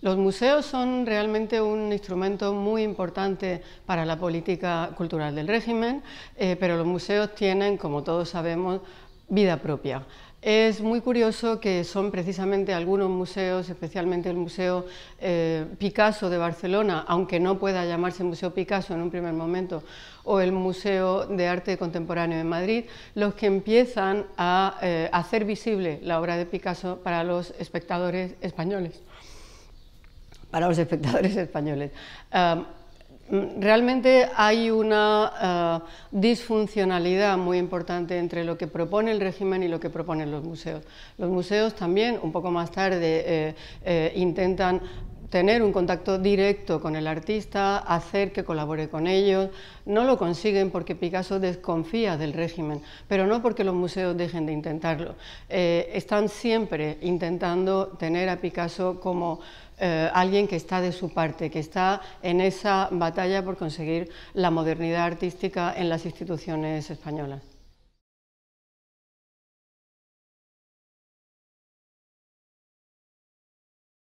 Los museos son realmente un instrumento muy importante para la política cultural del régimen, eh, pero los museos tienen, como todos sabemos, vida propia. Es muy curioso que son precisamente algunos museos, especialmente el Museo eh, Picasso de Barcelona, aunque no pueda llamarse Museo Picasso en un primer momento, o el Museo de Arte Contemporáneo de Madrid, los que empiezan a eh, hacer visible la obra de Picasso para los espectadores españoles para los espectadores españoles. realmente hay una eh, disfuncionalidad muy importante entre lo que propone el régimen y lo que proponen los museos. Los museos también, un poco más tarde, eh, eh, intentan tener un contacto directo con el artista, hacer que colabore con ellos. No lo consiguen porque Picasso desconfía del régimen, pero no porque los museos dejen de intentarlo. Eh, están siempre intentando tener a Picasso como eh, alguien que está de su parte, que está en esa batalla por conseguir la modernidad artística en las instituciones españolas.